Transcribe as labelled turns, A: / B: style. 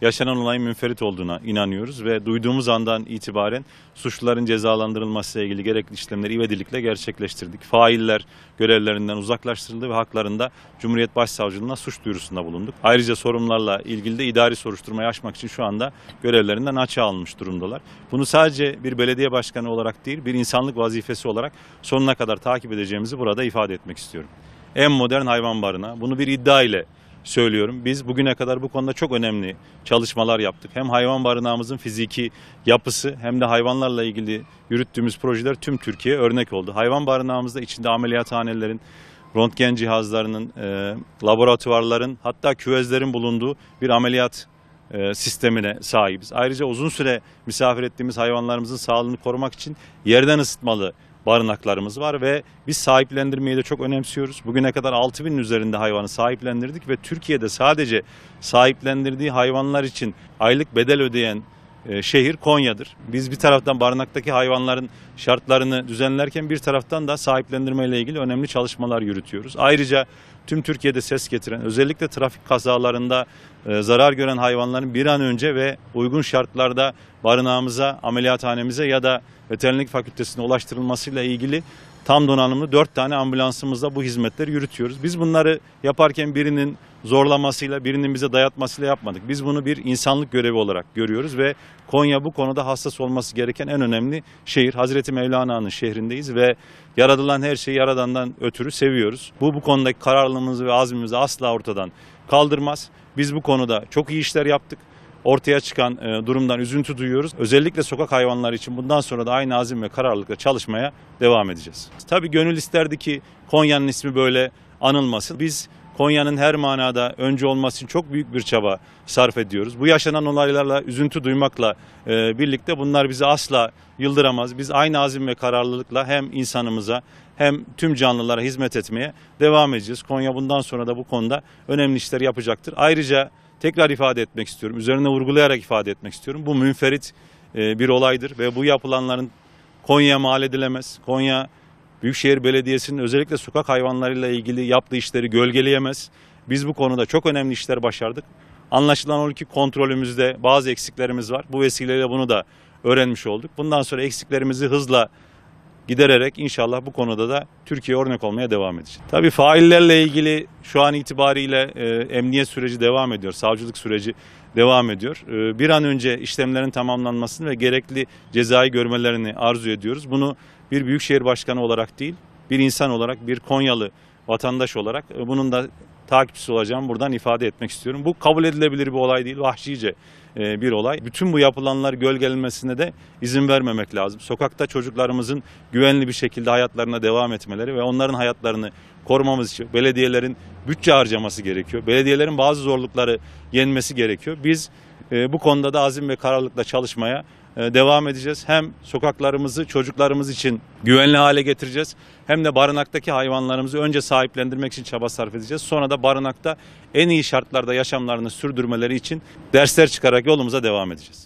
A: yaşanan olayın münferit olduğuna inanıyoruz ve duyduğumuz andan itibaren suçluların cezalandırılmasıyla ilgili gerekli işlemleri ivedilikle gerçekleştirdik. Failler görevlerinden uzaklaştırıldı ve haklarında Cumhuriyet Başsavcılığına suç duyurusunda bulunduk. Ayrıca sorunlarla ilgili de idari soruşturmayı açmak için şu anda görevlerinden açığa almış durumdalar. Bunu sadece bir belediye başkanı olarak değil bir insanlık vazifesi olarak sonuna kadar takip edeceğimizi burada ifade etmek istiyorum. En modern hayvan barına bunu bir iddia ile söylüyorum. Biz bugüne kadar bu konuda çok önemli çalışmalar yaptık. Hem hayvan barınağımızın fiziki yapısı hem de hayvanlarla ilgili yürüttüğümüz projeler tüm Türkiye örnek oldu. Hayvan barınağımızda içinde ameliyathanelerin, röntgen cihazlarının, e, laboratuvarların hatta küvezlerin bulunduğu bir ameliyat e, sistemine sahibiz. Ayrıca uzun süre misafir ettiğimiz hayvanlarımızın sağlığını korumak için yerden ısıtmalı barınaklarımız var ve biz sahiplendirmeyi de çok önemsiyoruz. Bugüne kadar 6 binin üzerinde hayvanı sahiplendirdik ve Türkiye'de sadece sahiplendirdiği hayvanlar için aylık bedel ödeyen e, şehir Konya'dır. Biz bir taraftan barınaktaki hayvanların şartlarını düzenlerken bir taraftan da sahiplendirmeyle ilgili önemli çalışmalar yürütüyoruz. Ayrıca tüm Türkiye'de ses getiren özellikle trafik kazalarında e, zarar gören hayvanların bir an önce ve uygun şartlarda barınağımıza, ameliyathanemize ya da Veterinerlik Fakültesi'ne ulaştırılmasıyla ilgili tam donanımlı 4 tane ambulansımızla bu hizmetleri yürütüyoruz. Biz bunları yaparken birinin zorlamasıyla, birinin bize dayatmasıyla yapmadık. Biz bunu bir insanlık görevi olarak görüyoruz ve Konya bu konuda hassas olması gereken en önemli şehir. Hazreti Mevlana'nın şehrindeyiz ve yaradılan her şeyi yaradandan ötürü seviyoruz. Bu bu konudaki kararlılığımızı ve azmimizi asla ortadan kaldırmaz. Biz bu konuda çok iyi işler yaptık ortaya çıkan e, durumdan üzüntü duyuyoruz. Özellikle sokak hayvanları için bundan sonra da aynı azim ve kararlılıkla çalışmaya devam edeceğiz. Tabii gönül isterdi ki Konya'nın ismi böyle anılmasın. Biz Konya'nın her manada önce olması için çok büyük bir çaba sarf ediyoruz. Bu yaşanan olaylarla üzüntü duymakla e, birlikte bunlar bizi asla yıldıramaz. Biz aynı azim ve kararlılıkla hem insanımıza hem tüm canlılara hizmet etmeye devam edeceğiz. Konya bundan sonra da bu konuda önemli işler yapacaktır. Ayrıca tekrar ifade etmek istiyorum. Üzerine vurgulayarak ifade etmek istiyorum. Bu münferit e, bir olaydır ve bu yapılanların Konya'ya mal edilemez. Konya Büyükşehir Belediyesi'nin özellikle sokak hayvanlarıyla ilgili yaptığı işleri gölgeleyemez. Biz bu konuda çok önemli işler başardık. Anlaşılan olur ki kontrolümüzde bazı eksiklerimiz var. Bu vesileyle bunu da öğrenmiş olduk. Bundan sonra eksiklerimizi hızla gidererek inşallah bu konuda da Türkiye örnek olmaya devam edecek. Tabii faillerle ilgili şu an itibariyle e, emniyet süreci devam ediyor, savcılık süreci devam ediyor. E, bir an önce işlemlerin tamamlanmasını ve gerekli cezayı görmelerini arzu ediyoruz. Bunu bir büyükşehir başkanı olarak değil, bir insan olarak, bir Konyalı vatandaş olarak e, bunun da takipçisi olacağım buradan ifade etmek istiyorum. Bu kabul edilebilir bir olay değil, vahşice e, bir olay. Bütün bu yapılanlar gölgelenmesine de izin vermemek lazım. Sokakta çocuklarımızın güvenli bir şekilde hayatlarına devam etmeleri ve onların hayatlarını korumamız için belediyelerin bütçe harcaması gerekiyor. Belediyelerin bazı zorlukları yenmesi gerekiyor. Biz e, bu konuda da azim ve kararlılıkla çalışmaya e, devam edeceğiz. Hem sokaklarımızı çocuklarımız için güvenli hale getireceğiz hem de barınaktaki hayvanlarımızı önce sahiplendirmek için çaba sarf edeceğiz. Sonra da barınakta en iyi şartlarda yaşamlarını sürdürmeleri için dersler çıkarak yolumuza devam edeceğiz.